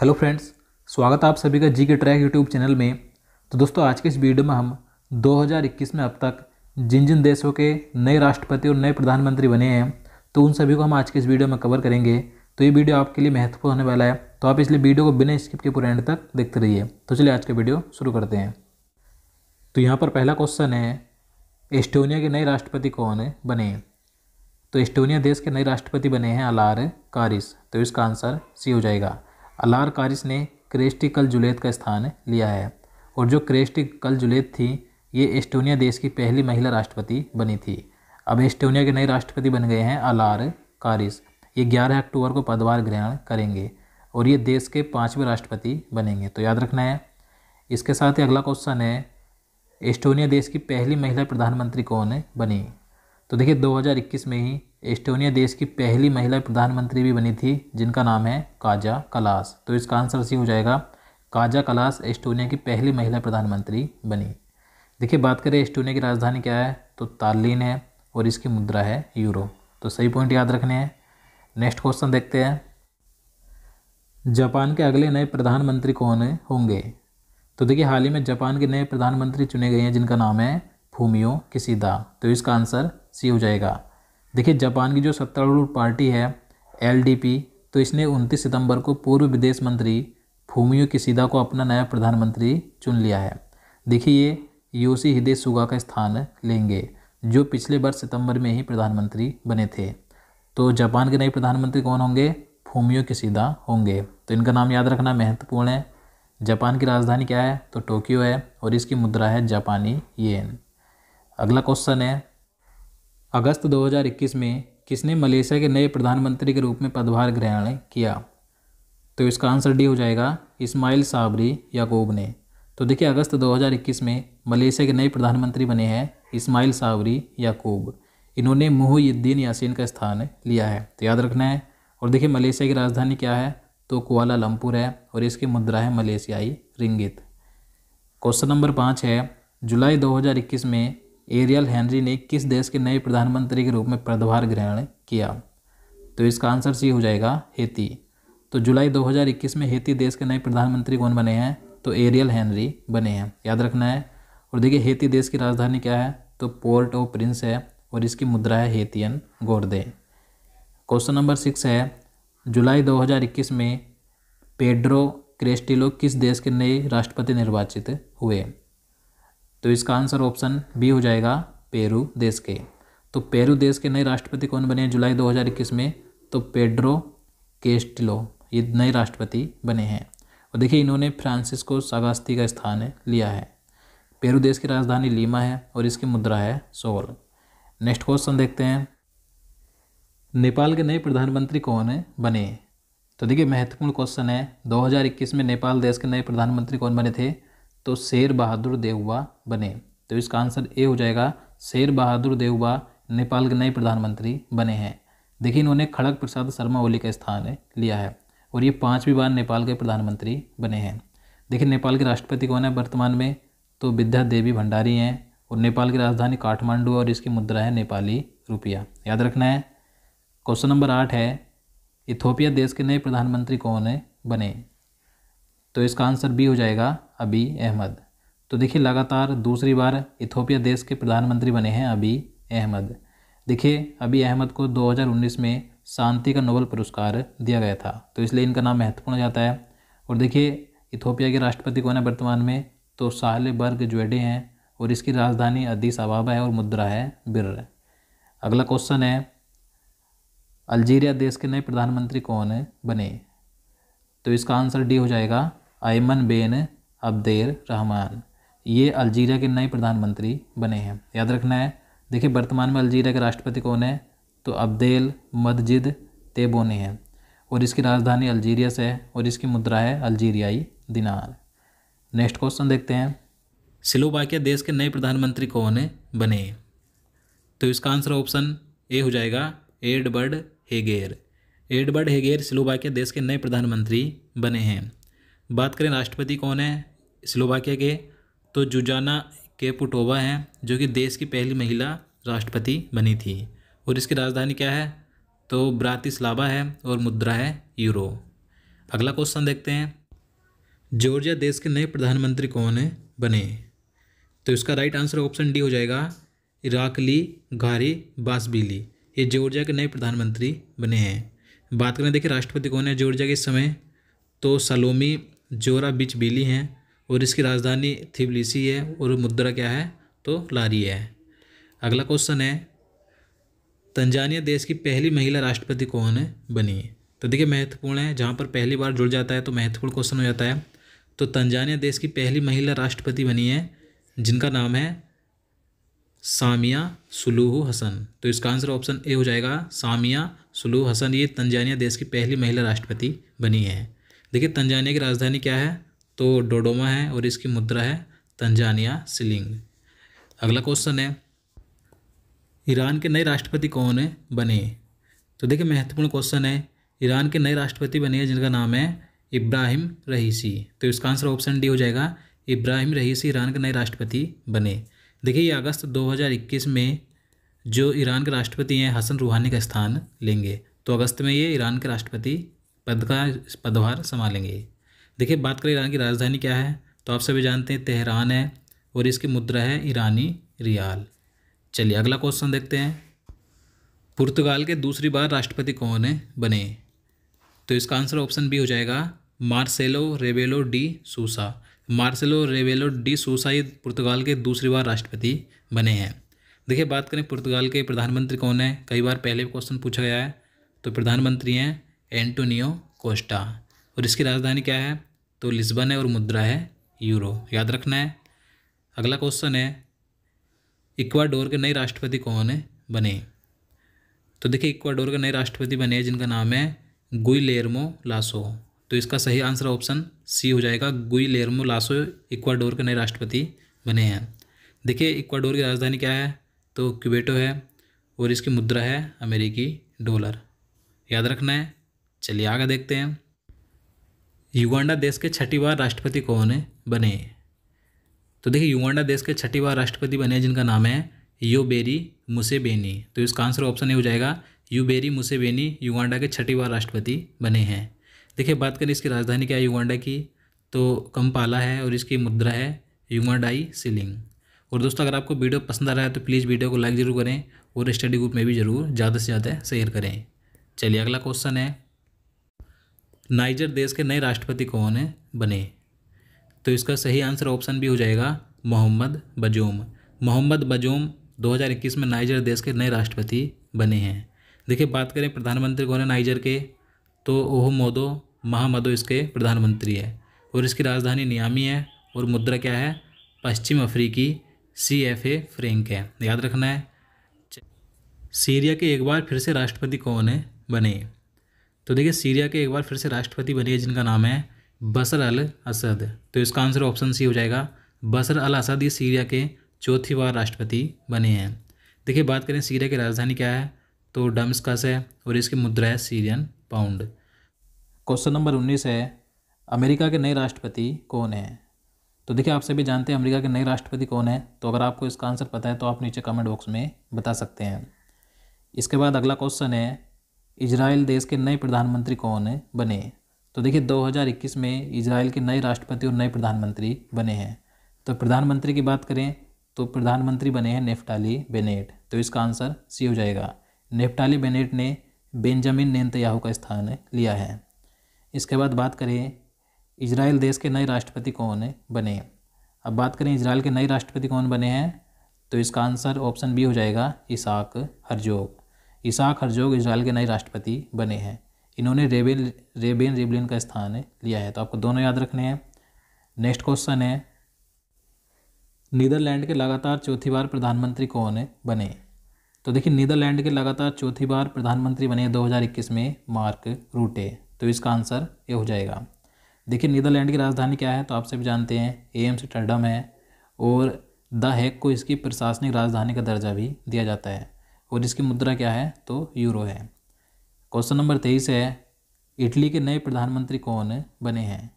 hello friends स्वागत है आप सभी का जी के ट्रैक यूट्यूब चैनल में तो दोस्तों आज के इस वीडियो में हम 2021 में अब तक जिन जिन देशों के नए राष्ट्रपति और नए प्रधानमंत्री बने हैं तो उन सभी को हम आज के इस वीडियो में कवर करेंगे तो ये वीडियो आपके लिए महत्वपूर्ण होने वाला है तो आप इसलिए वीडियो को बिना स्किप के पूरे एंड तक देखते रहिए तो चलिए आज का वीडियो शुरू करते हैं तो यहाँ पर पहला क्वेश्चन है एस्टोनिया के नए राष्ट्रपति कौन बने तो एस्टोनिया देश के नए राष्ट्रपति बने हैं अलार कारिस तो इसका आंसर सी हो जाएगा अलार कारिस ने क्रेस्टी कल जुलेत का स्थान लिया है और जो क्रेस्टी कल जुलेत थी ये एस्टोनिया देश की पहली महिला राष्ट्रपति बनी थी अब एस्टोनिया के नए राष्ट्रपति बन गए हैं अलार कारिस ये 11 अक्टूबर को पदभार ग्रहण करेंगे और ये देश के पाँचवें राष्ट्रपति बनेंगे तो याद रखना है इसके साथ ही अगला क्वेश्चन है एस्टोनिया देश की पहली महिला प्रधानमंत्री कौन बनी तो देखिए 2021 में ही एस्टोनिया देश की पहली महिला प्रधानमंत्री भी बनी थी जिनका नाम है काजा कलास तो इसका आंसर सी हो जाएगा काजा कलास एस्टोनिया की पहली महिला प्रधानमंत्री बनी देखिए बात करें एस्टोनिया की राजधानी क्या है तो तालिन है और इसकी मुद्रा है यूरो तो सही पॉइंट याद रखने हैं नेक्स्ट क्वेश्चन देखते हैं जापान के अगले नए प्रधानमंत्री कौन होंगे तो देखिए हाल ही में जापान के नए प्रधानमंत्री चुने गए हैं जिनका नाम है फूमियो किसीदा तो इसका आंसर सी हो जाएगा देखिए जापान की जो सत्तारूढ़ पार्टी है एलडीपी तो इसने उनतीस सितंबर को पूर्व विदेश मंत्री फूमियो किसीदा को अपना नया प्रधानमंत्री चुन लिया है देखिए ये योशी हिदे सुगा का स्थान लेंगे जो पिछले वर्ष सितंबर में ही प्रधानमंत्री बने थे तो जापान के नए प्रधानमंत्री कौन होंगे फूमियो किसीदा होंगे तो इनका नाम याद रखना महत्वपूर्ण है जापान की राजधानी क्या है तो टोक्यो है और इसकी मुद्रा है जापानी येन अगला क्वेश्चन है अगस्त 2021 में किसने मलेशिया के नए प्रधानमंत्री के रूप में पदभार ग्रहण किया तो इसका आंसर डी हो जाएगा इस्माइल साबरी याकूब ने तो देखिए अगस्त 2021 में मलेशिया के नए प्रधानमंत्री बने हैं इस्माइल साबरी याकूब इन्होंने मुहुद्दीन यासीन का स्थान लिया है तो याद रखना है और देखिए मलेशिया की राजधानी क्या है तो कुआला लमपुर है और इसकी मुद्रा है मलेशियाई रिंगित क्वेश्चन नंबर पाँच है जुलाई 2021 में एरियल हेनरी ने किस देश के नए प्रधानमंत्री के रूप में पदभार ग्रहण किया तो इसका आंसर सी हो जाएगा हेती तो जुलाई 2021 में हेती देश के नए प्रधानमंत्री कौन बने हैं तो एरियल हेनरी बने हैं याद रखना है और देखिए हेती देश की राजधानी क्या है तो पोर्ट ऑफ प्रिंस है और इसकी मुद्रा है Haitian gourde question number six है जुलाई 2021 में पेड्रो क्रेस्टिलो किस देश के नए राष्ट्रपति निर्वाचित हुए तो इसका आंसर ऑप्शन बी हो जाएगा पेरू देश के तो पेरू देश के नए राष्ट्रपति कौन बने हैं जुलाई 2021 में तो पेड्रो केस्टिलो ये नए राष्ट्रपति बने हैं और देखिए इन्होंने फ्रांसिस्को सागास्ती का स्थान लिया है पेरू देश की राजधानी लीमा है और इसकी मुद्रा है सोल नेक्स्ट क्वेश्चन देखते हैं नेपाल के नए प्रधानमंत्री कौन है बने तो देखिए महत्वपूर्ण क्वेश्चन है 2021 में नेपाल देश के नए प्रधानमंत्री कौन बने थे तो शेर बहादुर देवबा बने तो इसका आंसर ए हो जाएगा शेर बहादुर देवबा नेपाल के नए प्रधानमंत्री बने हैं देखिए इन्होंने खड़ग प्रसाद शर्मा ओली का स्थान लिया है और ये पाँचवीं बार नेपाल के प्रधानमंत्री बने हैं देखिए नेपाल के राष्ट्रपति कौन है वर्तमान में तो विद्या देवी भंडारी हैं और नेपाल की राजधानी काठमांडू और इसकी मुद्रा है नेपाली रुपया याद रखना है क्वेश्चन नंबर आठ है इथोपिया देश के नए प्रधानमंत्री कौन है बने तो इसका आंसर बी हो जाएगा अभी अहमद तो देखिए लगातार दूसरी बार इथोपिया देश के प्रधानमंत्री बने हैं अभी अहमद देखिए अभी अहमद को 2019 में शांति का नोबल पुरस्कार दिया गया था तो इसलिए इनका नाम महत्वपूर्ण हो जाता है और देखिए इथोपिया के राष्ट्रपति कौन है वर्तमान में तो साहले बर्ग ज्वेडे हैं और इसकी राजधानी अदीस अबाबा है और मुद्रा है बिर्र अगला क्वेश्चन है अल्जीरिया देश के नए प्रधानमंत्री कौन बने तो इसका आंसर डी हो जाएगा आयमन बेन अब्देर रहमान ये अलजीरिया के नए प्रधानमंत्री बने हैं याद रखना है देखिए वर्तमान में अलजीरिया के राष्ट्रपति कौन है तो अब्देल मदजिद तेबोने हैं और इसकी राजधानी अलजीरिया से है और इसकी मुद्रा है अलजीरियाई दिनार नेक्स्ट क्वेश्चन देखते हैं स्लोवाकिया देश के नए प्रधानमंत्री कौन है बने तो इसका आंसर ऑप्शन ए हो जाएगा एडबर्ड हेगेर एडबर्ड हेगेर स्लोवाकिया देश के नए प्रधानमंत्री बने हैं बात करें राष्ट्रपति कौन है स्लोवाकिया के तो जुजाना के पुटोवा हैं जो कि देश की पहली महिला राष्ट्रपति बनी थी और इसकी राजधानी क्या है तो ब्रातिस्लावा है और मुद्रा है यूरो अगला क्वेश्चन देखते हैं जॉर्जिया देश के नए प्रधानमंत्री कौन है बने तो इसका राइट आंसर ऑप्शन डी हो जाएगा इराकली घारी बासबीली ये जॉर्जिया के नए प्रधानमंत्री बने हैं बात करें देखिए राष्ट्रपति कौन है जॉर्जिया के समय तो सलोमी जोरा बिच बिली हैं और इसकी राजधानी थिबलीसी है और मुद्रा क्या है तो लारी है अगला क्वेश्चन है तंजानिया देश की पहली महिला राष्ट्रपति कौन है बनी तो देखिए महत्वपूर्ण है जहाँ पर पहली बार जुड़ जाता है तो महत्वपूर्ण क्वेश्चन हो जाता है तो तंजानिया देश की पहली महिला राष्ट्रपति बनी है जिनका नाम है सामिया सुलूह हसन तो इसका आंसर ऑप्शन ए हो जाएगा सामिया सुलूह हसन ये तंजानिया देश की पहली महिला राष्ट्रपति बनी है देखिए तंजानिया की राजधानी क्या है तो डोडोमा है और इसकी मुद्रा है तंजानिया सिलिंग अगला क्वेश्चन है ईरान के नए राष्ट्रपति कौन है बने तो देखिए महत्वपूर्ण क्वेश्चन है ईरान के नए राष्ट्रपति बने हैं जिनका नाम है इब्राहिम रहीसी तो इसका आंसर ऑप्शन डी हो जाएगा इब्राहिम रहीसी ईरान के नए राष्ट्रपति बने देखिए ये अगस्त 2021 में जो ईरान के राष्ट्रपति हैं हसन रूहानी का स्थान लेंगे तो अगस्त में ये ईरान के राष्ट्रपति पद का पदभार संभालेंगे देखिए बात करें ईरान की राजधानी क्या है तो आप सभी जानते हैं तेहरान है और इसकी मुद्रा है ईरानी रियाल चलिए अगला क्वेश्चन देखते हैं पुर्तगाल के दूसरी बार राष्ट्रपति कौन है बने तो इसका आंसर ऑप्शन बी हो जाएगा मार्सेलो रेवेलो डी सूसा मार्सेलो रेवेलो डी सूसा ये पुर्तगाल के दूसरी बार राष्ट्रपति बने हैं देखिए बात करें पुर्तगाल के प्रधानमंत्री कौन है कई बार पहले क्वेश्चन पूछा गया है तो प्रधानमंत्री हैं एंटोनियो कोस्टा और इसकी राजधानी क्या है तो लिस्बन है और मुद्रा है यूरो याद रखना है अगला क्वेश्चन है इक्वाडोर के नए राष्ट्रपति कौन है बने तो देखिए इक्वाडोर के नए राष्ट्रपति बने हैं जिनका नाम है गुइलेरमो लासो तो इसका सही आंसर ऑप्शन सी हो जाएगा गुइलेरमो लासो इक्वाडोर के नए राष्ट्रपति बने हैं देखिए इक्वाडोर की राजधानी क्या है तो क्यूबेटो है और इसकी मुद्रा है अमेरिकी डॉलर याद रखना है चलिए आगे देखते हैं युगांडा देश के छठी बार राष्ट्रपति कौन है बने तो देखिए युगांडा देश के छठी बार राष्ट्रपति बने जिनका नाम है योबेरी मुसेबेनी तो इसका आंसर ऑप्शन ए हो जाएगा यूबेरी मुसेबेनी युगांडा के छठी बार राष्ट्रपति बने हैं देखिए बात करें इसकी राजधानी क्या है युगांडा की तो कम्पाला है और इसकी मुद्रा है युगांडाई सिलिंग और दोस्तों अगर आपको वीडियो पसंद आ रहा है तो प्लीज़ वीडियो को लाइक ज़रूर करें और स्टडी ग्रुप में भी ज़रूर ज़्यादा से ज़्यादा शेयर करें चलिए अगला क्वेश्चन है नाइजर देश के नए राष्ट्रपति कौन है बने तो इसका सही आंसर ऑप्शन भी हो जाएगा मोहम्मद बजोम मोहम्मद बजोम 2021 में नाइजर देश के नए राष्ट्रपति बने हैं देखिए बात करें प्रधानमंत्री कौन है नाइजर के तो ओह मोदो महामदो इसके प्रधानमंत्री है और इसकी राजधानी नियामी है और मुद्रा क्या है पश्चिम अफ्रीकी सी एफ ए फ्रेंक है याद रखना है सीरिया के एक बार फिर से राष्ट्रपति कौन है बने तो देखिए सीरिया के एक बार फिर से राष्ट्रपति बने जिनका नाम है बसर अल असद तो इसका आंसर ऑप्शन सी हो जाएगा बसर अल असद ये सीरिया के चौथी बार राष्ट्रपति बने हैं देखिए बात करें सीरिया की राजधानी क्या है तो डम्सकस है और इसकी मुद्रा है सीरियन पाउंड क्वेश्चन नंबर उन्नीस है अमेरिका के नए राष्ट्रपति कौन हैं तो देखिए आप सभी जानते हैं अमेरिका के नए राष्ट्रपति कौन है तो अगर आपको इसका आंसर पता है तो आप नीचे कमेंट बॉक्स में बता सकते हैं इसके बाद अगला क्वेश्चन है इजराइल देश के नए प्रधानमंत्री कौन है बने तो देखिए 2021 में इजराइल के नए राष्ट्रपति और नए प्रधानमंत्री बने हैं तो प्रधानमंत्री की बात करें तो प्रधानमंत्री बने हैं नेफ्टाली बेनेट तो इसका आंसर सी हो जाएगा नेफ्टाली बेनेट ने बेंजामिन नेंतयाहू का स्थान लिया है इसके बाद बात करें इजराइल देश के नए राष्ट्रपति कौन बने अब बात करें इसराइल के नए राष्ट्रपति कौन बने हैं तो इसका आंसर ऑप्शन बी हो जाएगा Isaac Herzog Isaac Herzog Israel के नए राष्ट्रपति बने हैं इन्होंने रेबिन रेबेन रेबलिन का स्थान लिया है तो आपको दोनों याद रखने हैं नेक्स्ट क्वेश्चन है नीदरलैंड के लगातार चौथी बार प्रधानमंत्री कौन है बने तो देखिए नीदरलैंड के लगातार चौथी बार प्रधानमंत्री बने 2021 में मार्क रूटे तो इसका आंसर ये हो जाएगा देखिए नीदरलैंड की राजधानी क्या है तो आप सभी जानते हैं ए एम है और द हैक को इसकी प्रशासनिक राजधानी का दर्जा भी दिया जाता है और इसकी मुद्रा क्या है तो यूरो है क्वेश्चन नंबर तेईस है इटली के नए प्रधानमंत्री कौन बने हैं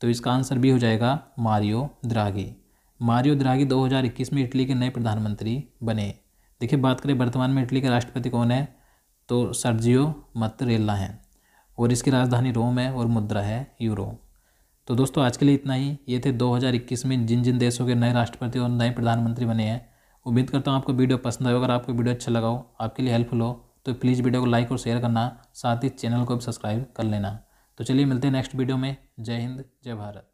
तो इसका आंसर भी हो जाएगा मारियो द्रागी मारियो द्रागी 2021 में इटली के नए प्रधानमंत्री बने देखिए बात करें वर्तमान में इटली के राष्ट्रपति कौन है तो सर्जियो मतरेला हैं और इसकी राजधानी रोम है और मुद्रा है यूरो तो दोस्तों आज के लिए इतना ही ये थे 2021 में जिन जिन देशों के नए राष्ट्रपति और नए प्रधानमंत्री बने हैं उम्मीद करता हूँ आपको वीडियो पसंद आए अगर आपको वीडियो अच्छा लगा हो आपके लिए हेल्पफुल हो तो प्लीज़ वीडियो को लाइक और शेयर करना साथ ही चैनल को भी सब्सक्राइब कर लेना तो चलिए मिलते हैं नेक्स्ट वीडियो में जय हिंद जय भारत